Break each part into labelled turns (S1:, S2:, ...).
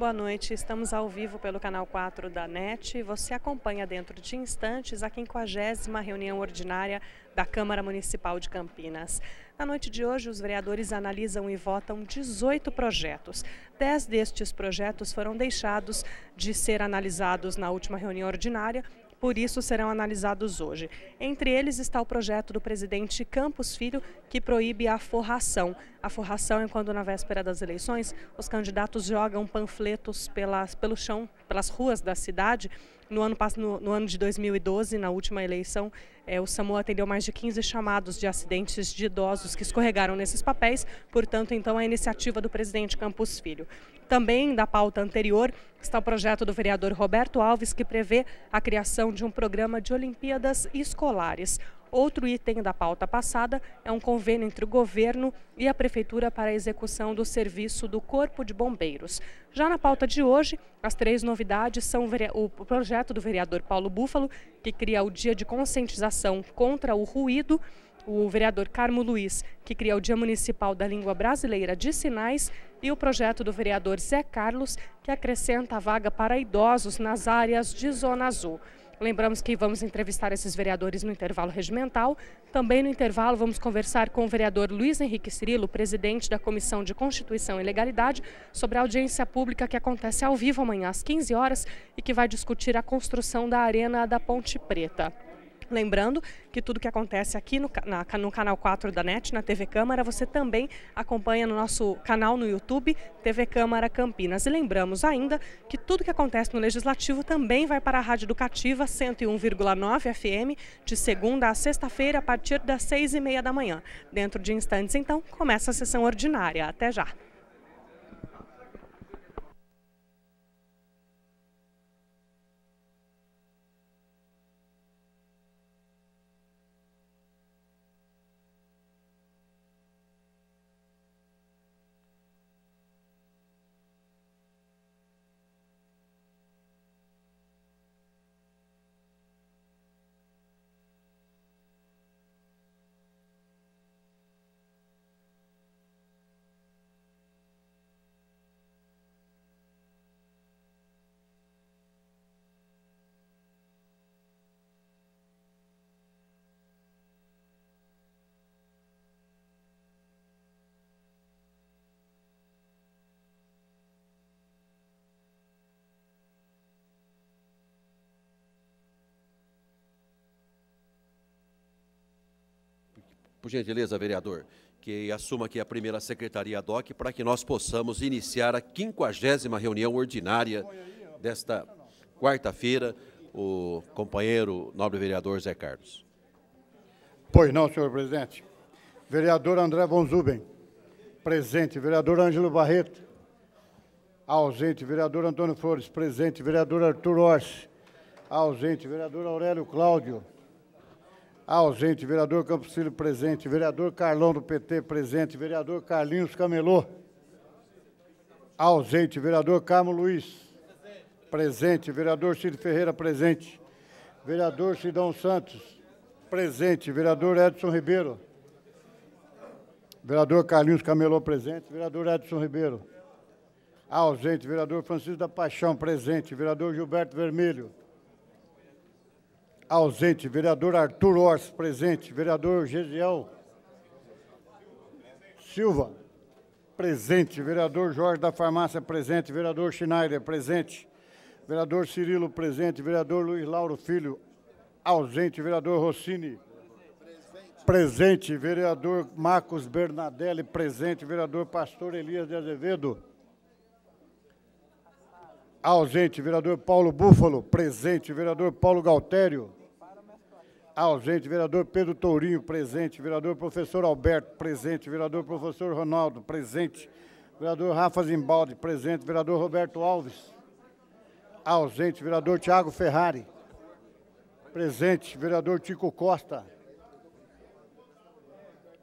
S1: Boa noite, estamos ao vivo pelo canal 4 da NET. Você acompanha dentro de instantes a 50 reunião ordinária da Câmara Municipal de Campinas. Na noite de hoje, os vereadores analisam e votam 18 projetos. Dez destes projetos foram deixados de ser analisados na última reunião ordinária por isso serão analisados hoje. Entre eles está o projeto do presidente Campos Filho, que proíbe a forração. A forração é quando, na véspera das eleições, os candidatos jogam panfletos pelas, pelo chão, pelas ruas da cidade, no ano, no, no ano de 2012, na última eleição, é, o SAMU atendeu mais de 15 chamados de acidentes de idosos que escorregaram nesses papéis, portanto, então, a iniciativa do presidente Campos Filho. Também da pauta anterior está o projeto do vereador Roberto Alves, que prevê a criação de um programa de Olimpíadas Escolares. Outro item da pauta passada é um convênio entre o governo e a prefeitura para a execução do serviço do Corpo de Bombeiros. Já na pauta de hoje, as três novidades são o projeto do vereador Paulo Búfalo, que cria o Dia de Conscientização contra o Ruído, o vereador Carmo Luiz, que cria o Dia Municipal da Língua Brasileira de Sinais, e o projeto do vereador Zé Carlos, que acrescenta a vaga para idosos nas áreas de Zona Azul. Lembramos que vamos entrevistar esses vereadores no intervalo regimental. Também no intervalo vamos conversar com o vereador Luiz Henrique Cirilo, presidente da Comissão de Constituição e Legalidade, sobre a audiência pública que acontece ao vivo amanhã às 15 horas e que vai discutir a construção da Arena da Ponte Preta. Lembrando que tudo que acontece aqui no, na, no canal 4 da NET, na TV Câmara, você também acompanha no nosso canal no YouTube, TV Câmara Campinas. E lembramos ainda que tudo que acontece no Legislativo também vai para a Rádio Educativa 101,9 FM, de segunda a sexta-feira, a partir das seis e meia da manhã. Dentro de instantes, então, começa a sessão ordinária. Até já!
S2: por gentileza, vereador, que assuma aqui a primeira secretaria DOC para que nós possamos iniciar a 50 reunião ordinária desta quarta-feira, o companheiro nobre vereador Zé Carlos.
S3: Pois não, senhor presidente. Vereador André Von Zuben, presente. Vereador Ângelo Barreto, ausente. Vereador Antônio Flores, presente. Vereador Arthur Orsi, ausente. Vereador Aurélio Cláudio, ausente, ah, vereador Campos Filho presente, vereador Carlão do PT presente, vereador Carlinhos Camelô, ausente, ah, vereador Carmo Luiz, presente, vereador Cid Ferreira presente, vereador Sidão Santos, presente, vereador Edson Ribeiro, vereador Carlinhos Camelô presente, vereador Edson Ribeiro, ausente, ah, vereador Francisco da Paixão presente, vereador Gilberto Vermelho, ausente. Vereador Arthur Ors, presente. Vereador Gesiel Silva, presente. Vereador Jorge da Farmácia, presente. Vereador Schneider, presente. Vereador Cirilo, presente. Vereador Luiz Lauro Filho, ausente. Vereador Rossini, presente. Vereador Marcos Bernadelli, presente. Vereador Pastor Elias de Azevedo, ausente. Vereador Paulo Búfalo, presente. Vereador Paulo Galtério, ausente, vereador Pedro Tourinho, presente, vereador professor Alberto, presente, vereador professor Ronaldo, presente, vereador Rafa Zimbaldi, presente, vereador Roberto Alves, ausente, vereador Tiago Ferrari, presente, vereador Tico Costa,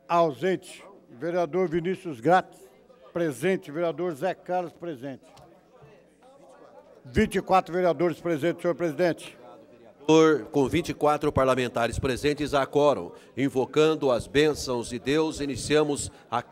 S3: ausente, vereador Vinícius Gratz, presente, vereador Zé Carlos, presente. 24 vereadores presentes, senhor presidente
S2: com 24 parlamentares presentes a quórum. Invocando as bênçãos de Deus, iniciamos a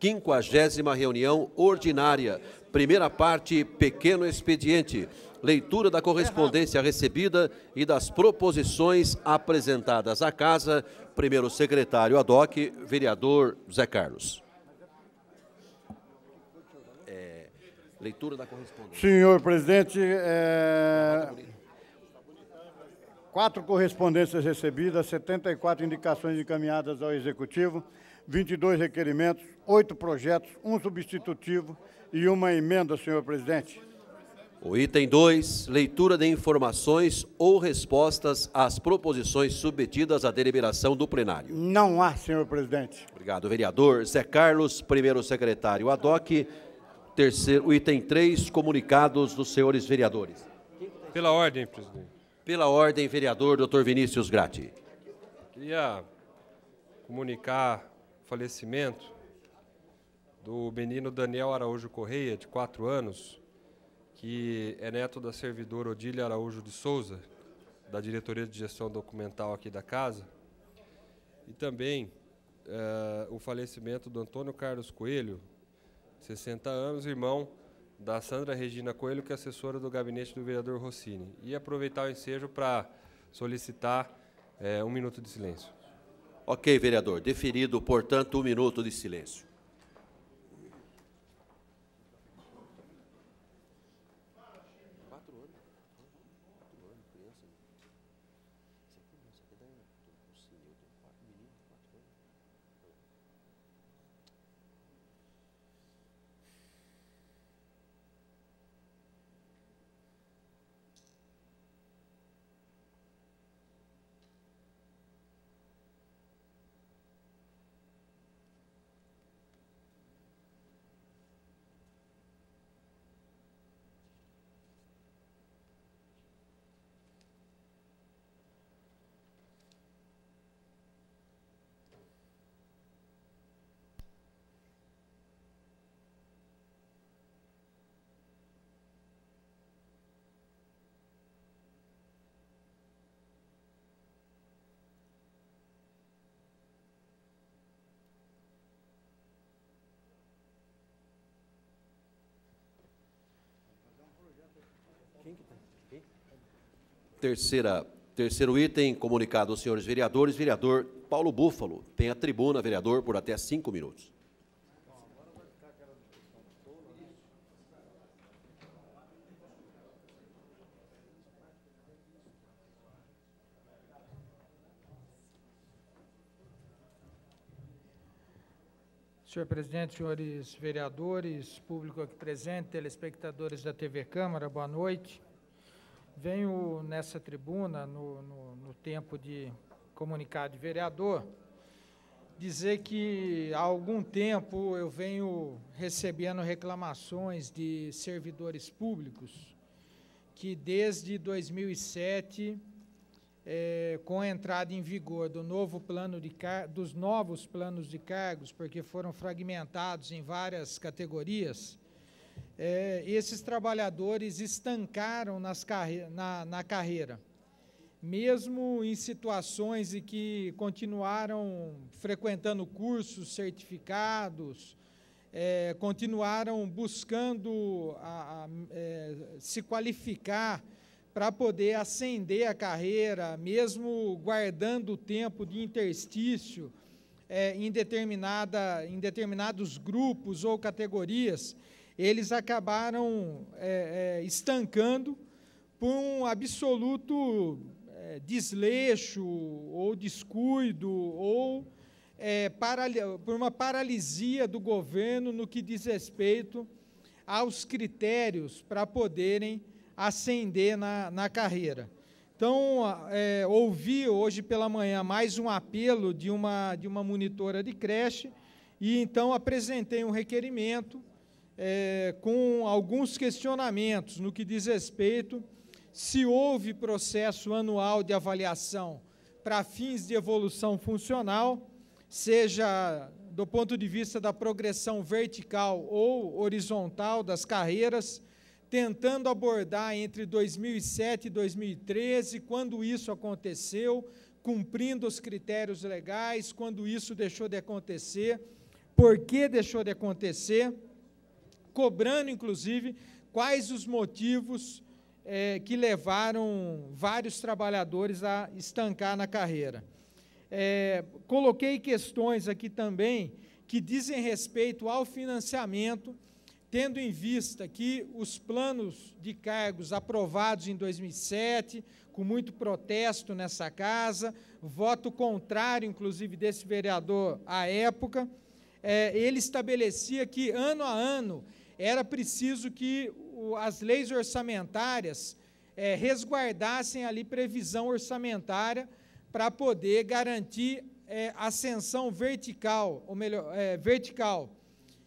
S2: 50 reunião ordinária. Primeira parte, pequeno expediente. Leitura da correspondência recebida e das proposições apresentadas à Casa. Primeiro secretário ADOC, vereador Zé Carlos. É, leitura da correspondência. Senhor presidente,
S3: é... Quatro correspondências recebidas, 74 indicações encaminhadas ao Executivo, 22 requerimentos, oito projetos, um substitutivo e uma emenda, senhor presidente.
S2: O item 2, leitura de informações ou respostas às proposições submetidas à deliberação do plenário.
S3: Não há, senhor presidente.
S2: Obrigado, vereador. Zé Carlos, primeiro secretário. ADOC, terceiro, item 3, comunicados dos senhores vereadores.
S4: Pela ordem, presidente.
S2: Pela ordem, vereador Dr. Vinícius Grati.
S4: Queria comunicar o falecimento do menino Daniel Araújo Correia, de 4 anos, que é neto da servidora Odília Araújo de Souza, da Diretoria de Gestão Documental aqui da casa, e também uh, o falecimento do Antônio Carlos Coelho, 60 anos, irmão da Sandra Regina Coelho, que é assessora do gabinete do vereador Rossini. E aproveitar o ensejo para solicitar é, um minuto de silêncio.
S2: Ok, vereador.
S4: Deferido,
S2: portanto, um minuto de silêncio. Terceira, terceiro item, comunicado aos senhores vereadores. Vereador Paulo Búfalo tem a tribuna, vereador, por até cinco minutos.
S5: Senhor presidente, senhores vereadores, público aqui presente, telespectadores da TV Câmara, boa noite. Venho nessa tribuna, no, no, no tempo de comunicar de vereador, dizer que há algum tempo eu venho recebendo reclamações de servidores públicos que desde 2007, é, com a entrada em vigor do novo plano de dos novos planos de cargos, porque foram fragmentados em várias categorias, é, esses trabalhadores estancaram nas carre na, na carreira. Mesmo em situações em que continuaram frequentando cursos, certificados, é, continuaram buscando a, a, é, se qualificar para poder ascender a carreira, mesmo guardando o tempo de interstício é, em, determinada, em determinados grupos ou categorias, eles acabaram é, é, estancando por um absoluto é, desleixo ou descuido ou é, para, por uma paralisia do governo no que diz respeito aos critérios para poderem ascender na, na carreira. Então, é, ouvi hoje pela manhã mais um apelo de uma, de uma monitora de creche, e então apresentei um requerimento é, com alguns questionamentos no que diz respeito se houve processo anual de avaliação para fins de evolução funcional, seja do ponto de vista da progressão vertical ou horizontal das carreiras, tentando abordar entre 2007 e 2013 quando isso aconteceu, cumprindo os critérios legais, quando isso deixou de acontecer, por que deixou de acontecer cobrando, inclusive, quais os motivos é, que levaram vários trabalhadores a estancar na carreira. É, coloquei questões aqui também que dizem respeito ao financiamento, tendo em vista que os planos de cargos aprovados em 2007, com muito protesto nessa casa, voto contrário, inclusive, desse vereador à época, é, ele estabelecia que, ano a ano, era preciso que as leis orçamentárias é, resguardassem ali previsão orçamentária para poder garantir é, ascensão vertical, ou melhor, é, vertical,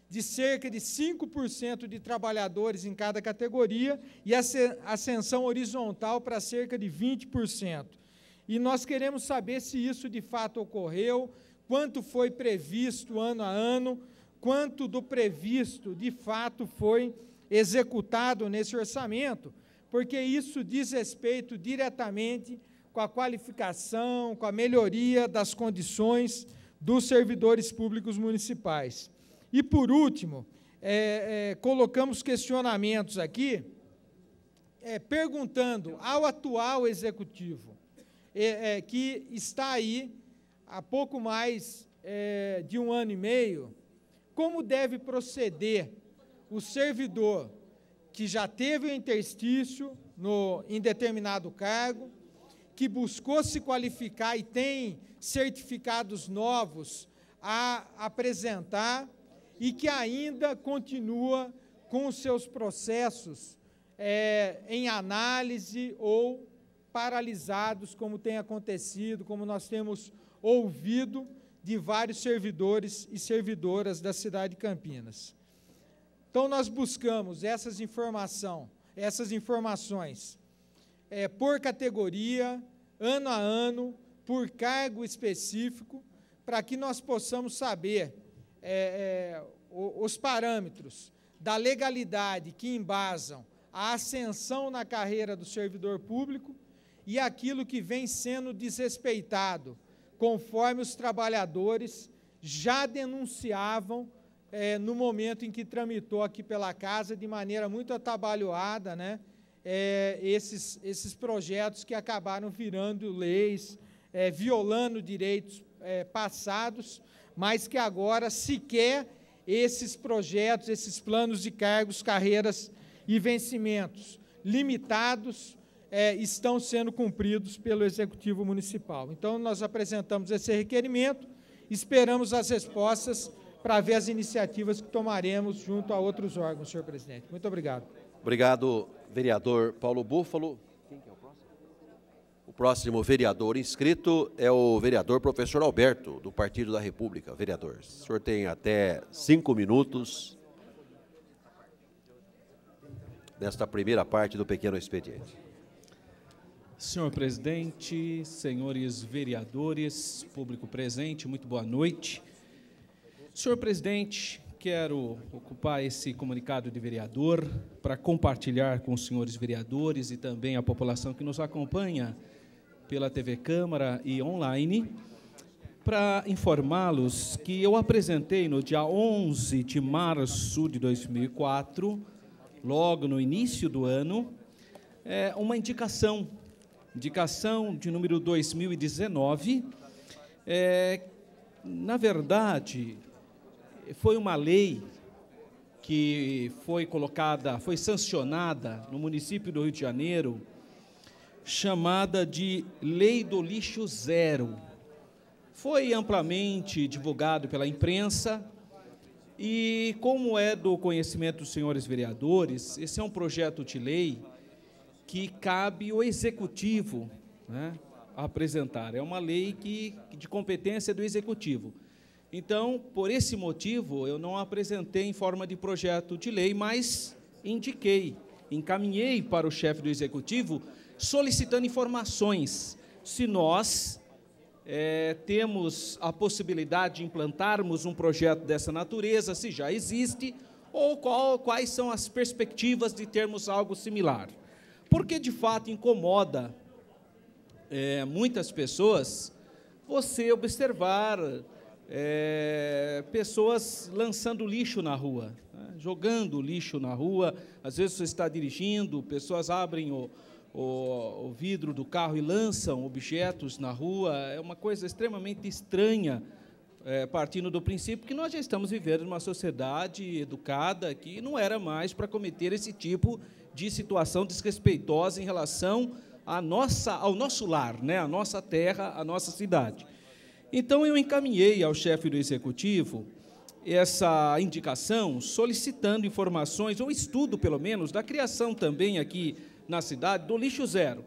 S5: de cerca de 5% de trabalhadores em cada categoria e ascensão horizontal para cerca de 20%. E nós queremos saber se isso de fato ocorreu, quanto foi previsto ano a ano, quanto do previsto de fato foi executado nesse orçamento, porque isso diz respeito diretamente com a qualificação, com a melhoria das condições dos servidores públicos municipais. E, por último, é, é, colocamos questionamentos aqui, é, perguntando ao atual executivo, é, é, que está aí há pouco mais é, de um ano e meio, como deve proceder o servidor que já teve o interstício no, em determinado cargo, que buscou se qualificar e tem certificados novos a apresentar e que ainda continua com seus processos é, em análise ou paralisados, como tem acontecido, como nós temos ouvido de vários servidores e servidoras da cidade de Campinas. Então nós buscamos essas informação, essas informações é, por categoria, ano a ano, por cargo específico, para que nós possamos saber é, é, os parâmetros da legalidade que embasam a ascensão na carreira do servidor público e aquilo que vem sendo desrespeitado conforme os trabalhadores já denunciavam é, no momento em que tramitou aqui pela casa, de maneira muito atabalhoada, né, é, esses, esses projetos que acabaram virando leis, é, violando direitos passados, mas que agora sequer esses projetos, esses planos de cargos, carreiras e vencimentos limitados é, estão sendo cumpridos pelo Executivo Municipal. Então, nós apresentamos esse requerimento, esperamos as respostas para ver as iniciativas que tomaremos junto a outros órgãos, senhor presidente. Muito obrigado.
S2: Obrigado, vereador Paulo Búfalo. É o próximo? O próximo vereador inscrito é o vereador professor Alberto, do Partido da República. Vereador, o senhor tem até cinco minutos nesta primeira parte do pequeno expediente.
S6: Senhor presidente, senhores vereadores, público presente, muito boa noite. Senhor presidente, quero ocupar esse comunicado de vereador para compartilhar com os senhores vereadores e também a população que nos acompanha pela TV Câmara e online, para informá-los que eu apresentei no dia 11 de março de 2004, logo no início do ano, é, uma indicação indicação de número 2019. É, na verdade, foi uma lei que foi colocada, foi sancionada no município do Rio de Janeiro, chamada de Lei do Lixo Zero. Foi amplamente divulgado pela imprensa e, como é do conhecimento dos senhores vereadores, esse é um projeto de lei que cabe o executivo né, apresentar. É uma lei que, de competência do executivo. Então, por esse motivo, eu não apresentei em forma de projeto de lei, mas indiquei, encaminhei para o chefe do executivo solicitando informações se nós é, temos a possibilidade de implantarmos um projeto dessa natureza, se já existe, ou qual, quais são as perspectivas de termos algo similar porque de fato incomoda é, muitas pessoas você observar é, pessoas lançando lixo na rua, né? jogando lixo na rua. Às vezes você está dirigindo, pessoas abrem o, o, o vidro do carro e lançam objetos na rua. É uma coisa extremamente estranha é, partindo do princípio que nós já estamos vivendo numa sociedade educada que não era mais para cometer esse tipo de situação desrespeitosa em relação à nossa, ao nosso lar, né, à nossa terra, à nossa cidade. Então, eu encaminhei ao chefe do executivo essa indicação, solicitando informações, ou estudo, pelo menos, da criação também aqui na cidade do lixo zero.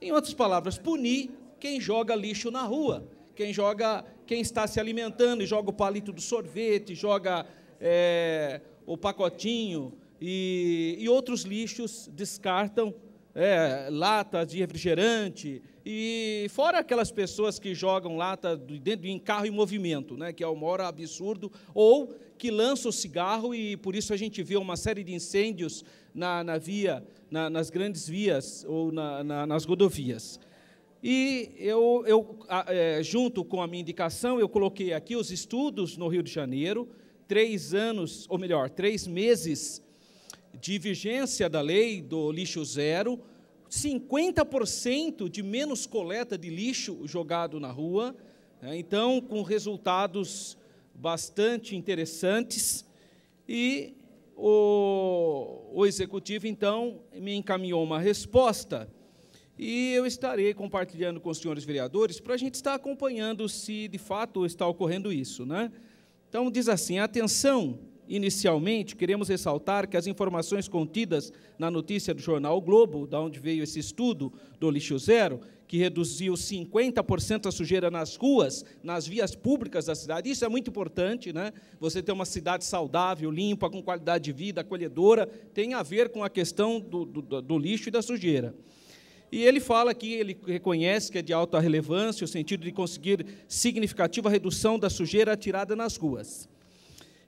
S6: Em outras palavras, punir quem joga lixo na rua, quem joga quem está se alimentando e joga o palito do sorvete, joga é, o pacotinho e, e, outros lixos descartam é, latas de refrigerante e fora aquelas pessoas que jogam lata dentro em carro em movimento, né, que é uma hora absurdo, ou que lança o cigarro e por isso a gente vê uma série de incêndios na, na via, na, nas grandes vias ou na, nas rodovias. E eu, eu é, junto com a minha indicação, eu coloquei aqui os estudos no Rio de Janeiro, três anos, ou melhor, três meses de vigência da lei do lixo zero, 50% de menos coleta de lixo jogado na rua, né, então com resultados bastante interessantes. E o, o executivo, então, me encaminhou uma resposta e eu estarei compartilhando com os senhores vereadores para a gente estar acompanhando se de fato está ocorrendo isso. Né? Então, diz assim: atenção, inicialmente, queremos ressaltar que as informações contidas na notícia do jornal o Globo, da onde veio esse estudo do lixo zero, que reduziu 50% a sujeira nas ruas, nas vias públicas da cidade. Isso é muito importante, né? Você ter uma cidade saudável, limpa, com qualidade de vida, acolhedora, tem a ver com a questão do, do, do lixo e da sujeira. E ele fala que ele reconhece que é de alta relevância o sentido de conseguir significativa redução da sujeira atirada nas ruas.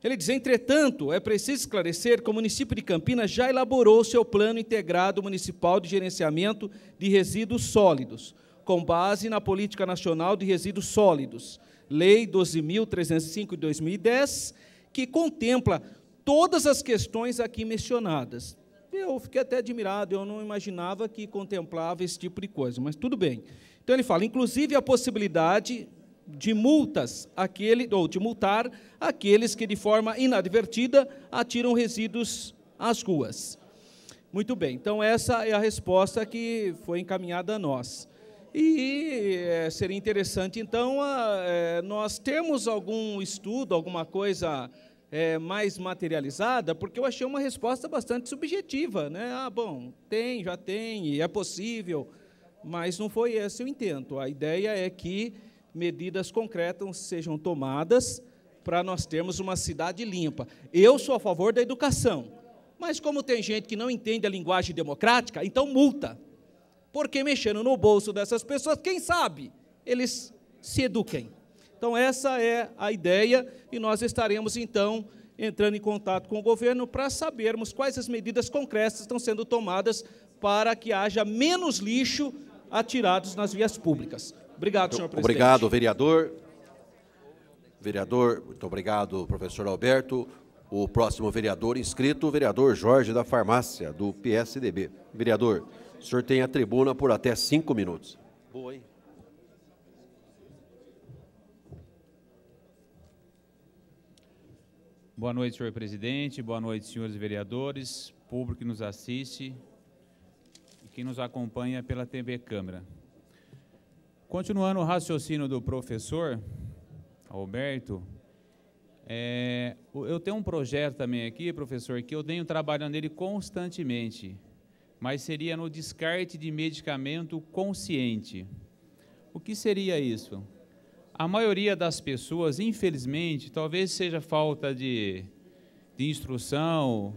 S6: Ele diz: entretanto, é preciso esclarecer que o município de Campinas já elaborou seu plano integrado municipal de gerenciamento de resíduos sólidos, com base na Política Nacional de Resíduos Sólidos, Lei 12.305 de 2010, que contempla todas as questões aqui mencionadas, eu fiquei até admirado, eu não imaginava que contemplava esse tipo de coisa, mas tudo bem. Então ele fala, inclusive a possibilidade de multas aquele ou de multar aqueles que de forma inadvertida atiram resíduos às ruas. Muito bem. Então essa é a resposta que foi encaminhada a nós. E é, seria interessante então a, é, nós termos algum estudo, alguma coisa é, mais materializada, porque eu achei uma resposta bastante subjetiva, né? Ah, bom, tem, já tem, é possível, mas não foi esse o intento. A ideia é que medidas concretas sejam tomadas para nós termos uma cidade limpa. Eu sou a favor da educação, mas como tem gente que não entende a linguagem democrática, então multa. Porque mexendo no bolso dessas pessoas, quem sabe eles se eduquem. Então, essa é a ideia, e nós estaremos então entrando em contato com o governo para sabermos quais as medidas concretas estão sendo tomadas para que haja menos lixo atirados nas vias públicas. Obrigado, senhor presidente. Obrigado,
S2: vereador. Vereador, muito obrigado, professor Alberto. O próximo vereador inscrito, o vereador Jorge da Farmácia, do PSDB. Vereador, o senhor tem a tribuna por até cinco minutos. Boa, hein?
S4: Boa noite, senhor presidente. Boa noite, senhores vereadores, público que nos assiste e que nos acompanha pela TV Câmara. Continuando o raciocínio do professor Alberto, é, eu tenho um projeto também aqui, professor, que eu venho trabalhando ele constantemente, mas seria no descarte de medicamento consciente. O que seria isso? a maioria das pessoas, infelizmente, talvez seja falta de, de instrução,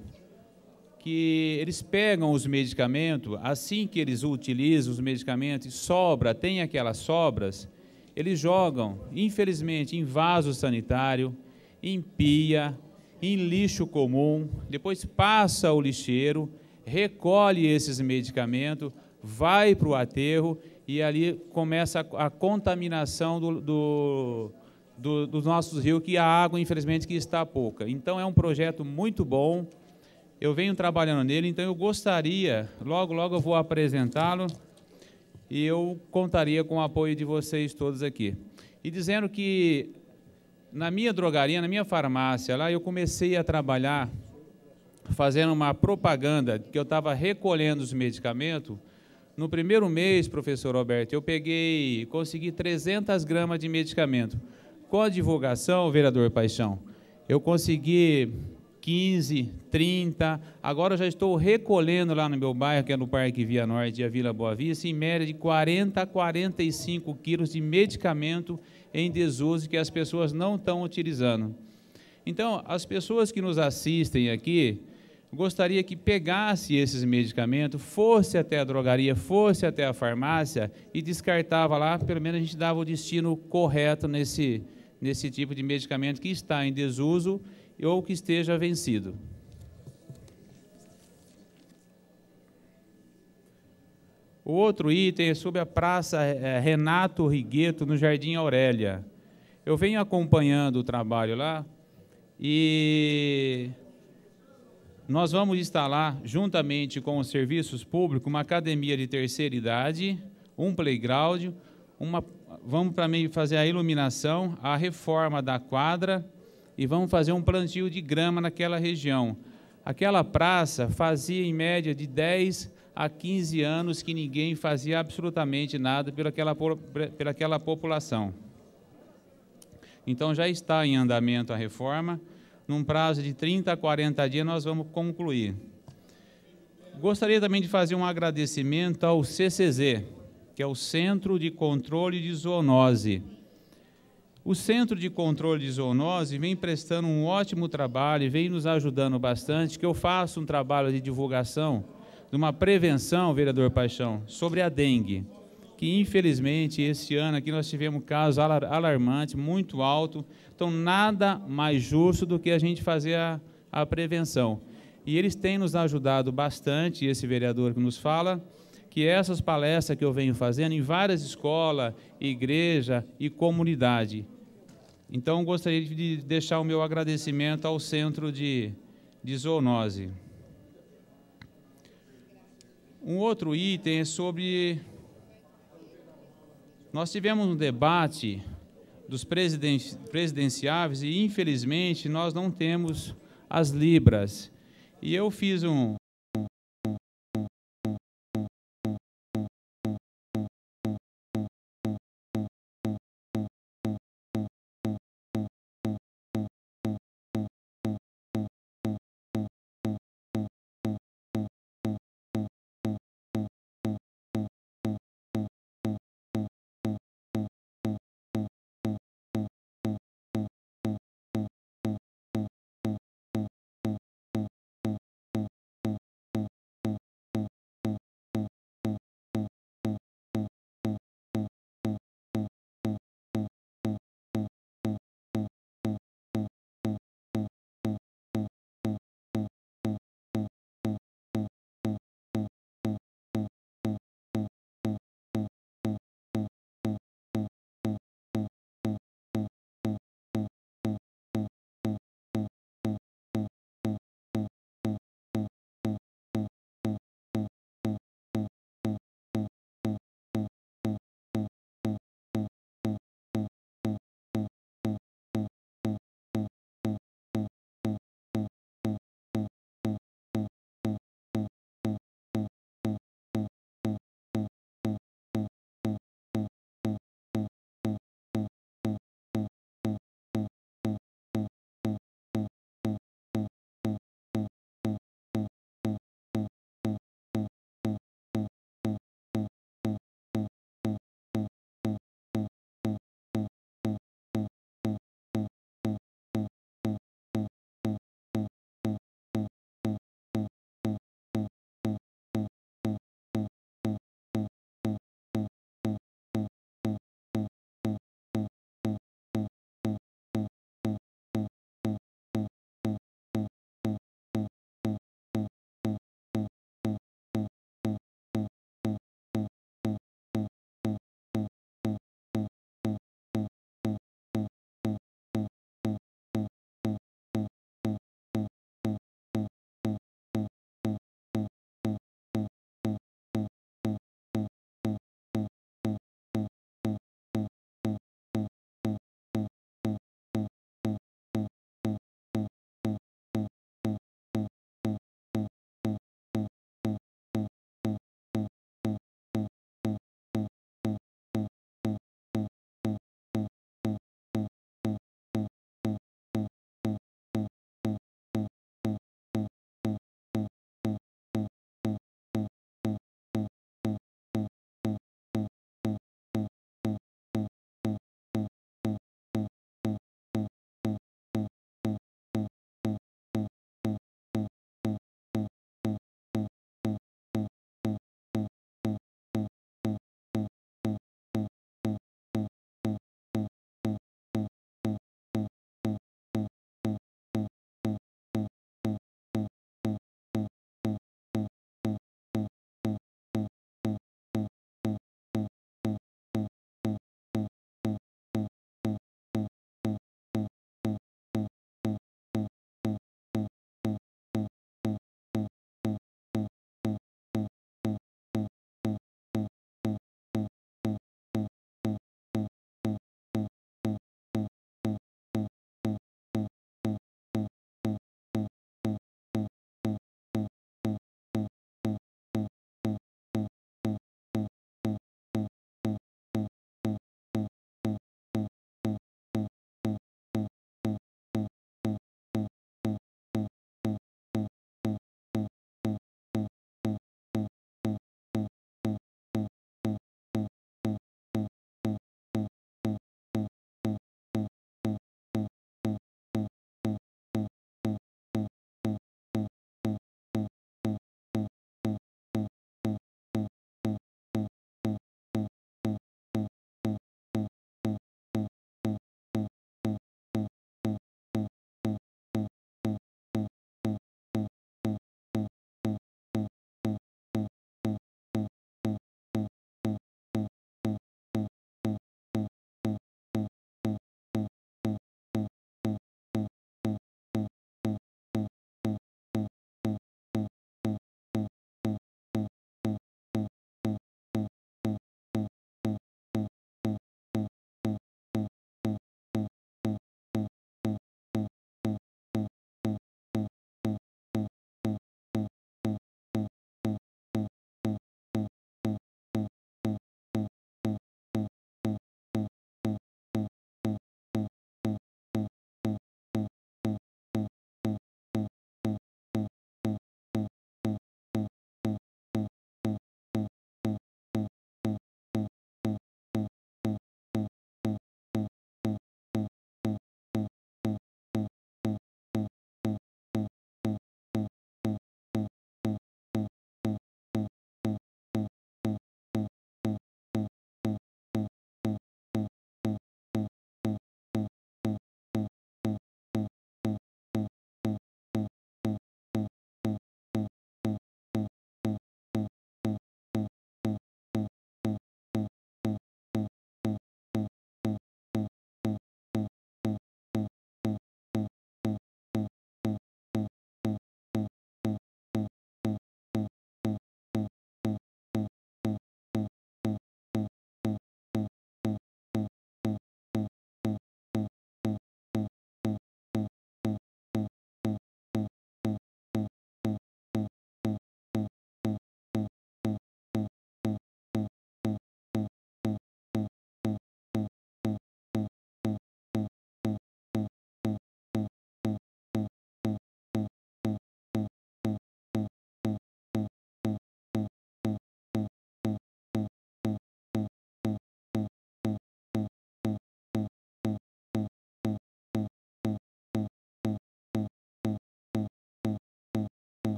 S4: que eles pegam os medicamentos, assim que eles utilizam os medicamentos, sobra, tem aquelas sobras, eles jogam, infelizmente, em vaso sanitário, em pia, em lixo comum, depois passa o lixeiro, recolhe esses medicamentos, vai para o aterro e ali começa a, contaminação do, do, do, dos nossos rios, que a água, infelizmente, que está pouca. Então, é um projeto muito bom, eu venho trabalhando nele, então eu gostaria, logo, logo eu vou apresentá-lo, e eu contaria com o apoio de vocês todos aqui. E dizendo que na minha drogaria, na minha farmácia, lá eu comecei a trabalhar fazendo uma propaganda que eu estava recolhendo os medicamentos no primeiro mês, professor Roberto, eu peguei, consegui 300 gramas de medicamento. Com a divulgação, vereador Paixão, eu consegui 15, 30. Agora eu já estou recolhendo lá no meu bairro, que é no Parque Via Norte e a Vila Boa Vista, em média de 40 a 45 quilos de medicamento em desuso que as pessoas não estão utilizando. Então, as pessoas que nos assistem aqui, gostaria que pegasse esses medicamentos, fosse até a drogaria, fosse até a farmácia e descartava lá, pelo menos a gente dava o destino correto nesse, nesse tipo de medicamento que está em desuso ou que esteja vencido. O outro item é sobre a Praça é, Renato Rigueto, no Jardim Aurélia. Eu venho acompanhando o trabalho lá e nós vamos instalar, juntamente com os serviços públicos, uma academia de terceira idade, um playground, uma, vamos para meio fazer a iluminação, a reforma da quadra e vamos fazer um plantio de grama naquela região. Aquela praça fazia em média de 10 a 15 anos que ninguém fazia absolutamente nada pela aquela população. Então já está em andamento a reforma num prazo de 30 a 40 dias, nós vamos concluir. Gostaria também de fazer um agradecimento ao CCZ, que é o Centro de Controle de Zoonose. O Centro de Controle de Zoonose vem prestando um ótimo trabalho e vem nos ajudando bastante, que eu faço um trabalho de divulgação, de uma prevenção, vereador Paixão, sobre a dengue que infelizmente este ano aqui nós tivemos casos alarmantes, muito alto. Então, nada mais justo do que a gente fazer a, a prevenção. E eles têm nos ajudado bastante, esse vereador que nos fala, que essas palestras que eu venho fazendo em várias escolas, igreja e comunidade. Então, gostaria de deixar o meu agradecimento ao Centro de, de Zoonose. Um outro item é sobre nós tivemos um debate dos presiden presidenciáveis e, infelizmente, nós não temos as libras. E eu fiz um,